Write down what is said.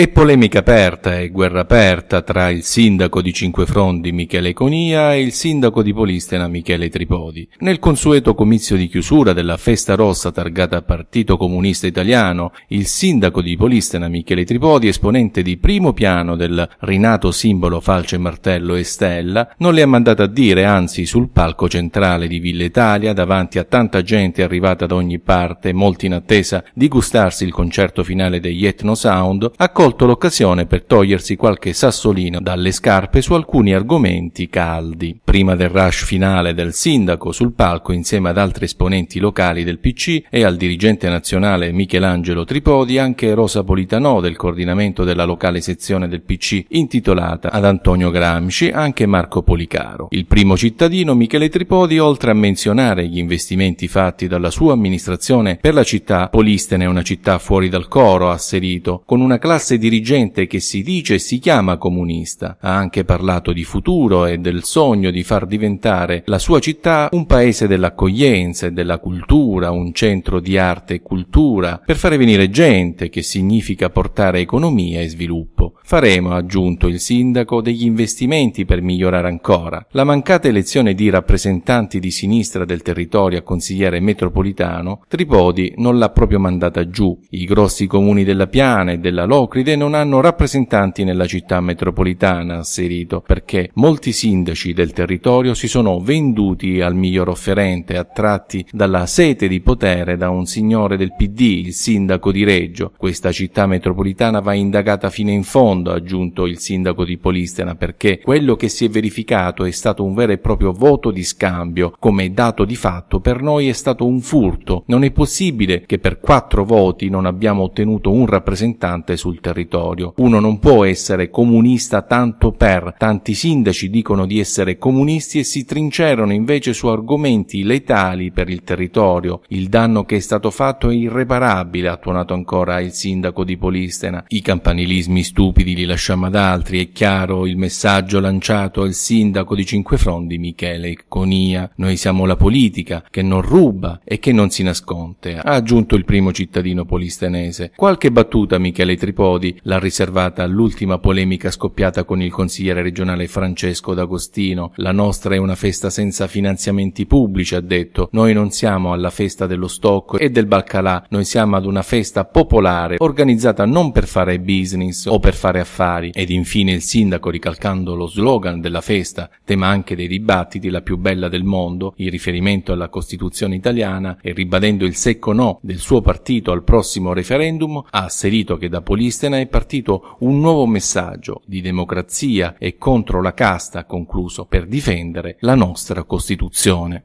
E polemica aperta e guerra aperta tra il sindaco di Cinque Frondi Michele Conia e il sindaco di Polistena Michele Tripodi. Nel consueto comizio di chiusura della festa rossa targata Partito Comunista Italiano, il sindaco di Polistena Michele Tripodi, esponente di primo piano del rinato simbolo falce martello e stella, non le ha mandate a dire, anzi sul palco centrale di Villa Italia, davanti a tanta gente arrivata da ogni parte, molti in attesa di gustarsi il concerto finale degli Etno Sound, accolse colto l'occasione per togliersi qualche sassolino dalle scarpe su alcuni argomenti caldi. Prima del rush finale del sindaco sul palco insieme ad altri esponenti locali del PC e al dirigente nazionale Michelangelo Tripodi anche Rosa Politano del coordinamento della locale sezione del PC intitolata ad Antonio Gramsci anche Marco Policaro. Il primo cittadino Michele Tripodi oltre a menzionare gli investimenti fatti dalla sua amministrazione per la città, Polistene è una città fuori dal coro, ha asserito, con una classe dirigente che si dice e si chiama comunista. Ha anche parlato di futuro e del sogno di far diventare la sua città un paese dell'accoglienza e della cultura, un centro di arte e cultura, per fare venire gente, che significa portare economia e sviluppo sviluppo. Faremo, ha aggiunto il sindaco, degli investimenti per migliorare ancora. La mancata elezione di rappresentanti di sinistra del territorio a consigliere metropolitano, Tripodi non l'ha proprio mandata giù. I grossi comuni della Piana e della Locride non hanno rappresentanti nella città metropolitana, ha asserito, perché molti sindaci del territorio si sono venduti al miglior offerente, attratti dalla sete di potere da un signore del PD, il sindaco di Reggio. Questa città metropolitana va indagata fino in fondo, ha aggiunto il sindaco di Polistena, perché quello che si è verificato è stato un vero e proprio voto di scambio, come dato di fatto per noi è stato un furto. Non è possibile che per quattro voti non abbiamo ottenuto un rappresentante sul territorio. Uno non può essere comunista tanto per. Tanti sindaci dicono di essere comunisti e si trincerano invece su argomenti letali per il territorio. Il danno che è stato fatto è irreparabile, ha tuonato ancora il sindaco di Polistena. I campanilismi stupidi stupidi li lasciamo ad altri, è chiaro il messaggio lanciato al sindaco di Cinque Frondi Michele Conia. Noi siamo la politica che non ruba e che non si nasconde, ha aggiunto il primo cittadino polistenese. Qualche battuta Michele Tripodi l'ha riservata all'ultima polemica scoppiata con il consigliere regionale Francesco D'Agostino. La nostra è una festa senza finanziamenti pubblici, ha detto. Noi non siamo alla festa dello stocco e del baccalà, noi siamo ad una festa popolare organizzata non per fare business o per per fare affari ed infine il sindaco ricalcando lo slogan della festa, tema anche dei dibattiti la più bella del mondo, in riferimento alla Costituzione italiana e ribadendo il secco no del suo partito al prossimo referendum, ha asserito che da Polistena è partito un nuovo messaggio di democrazia e contro la casta, concluso, per difendere la nostra Costituzione.